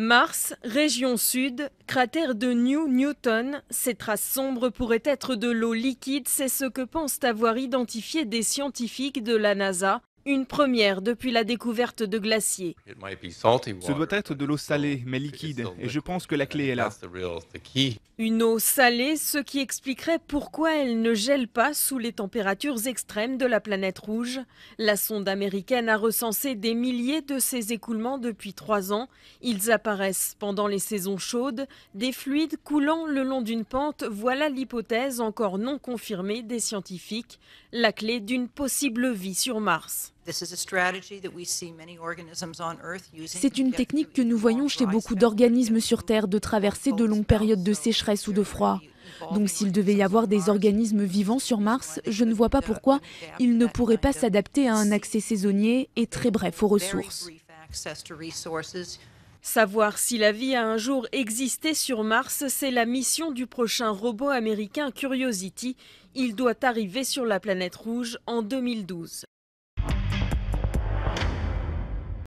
Mars, région sud, cratère de New Newton, ces traces sombres pourraient être de l'eau liquide, c'est ce que pensent avoir identifié des scientifiques de la NASA. Une première depuis la découverte de glaciers. Ce doit être de l'eau salée, mais liquide, et je pense que la clé est là. Une eau salée, ce qui expliquerait pourquoi elle ne gèle pas sous les températures extrêmes de la planète rouge. La sonde américaine a recensé des milliers de ces écoulements depuis trois ans. Ils apparaissent pendant les saisons chaudes, des fluides coulant le long d'une pente, voilà l'hypothèse encore non confirmée des scientifiques, la clé d'une possible vie sur Mars. C'est une technique que nous voyons chez beaucoup d'organismes sur Terre de traverser de longues périodes de sécheresse ou de froid. Donc s'il devait y avoir des organismes vivants sur Mars, je ne vois pas pourquoi ils ne pourraient pas s'adapter à un accès saisonnier et très bref aux ressources. Savoir si la vie a un jour existé sur Mars, c'est la mission du prochain robot américain Curiosity. Il doit arriver sur la planète rouge en 2012.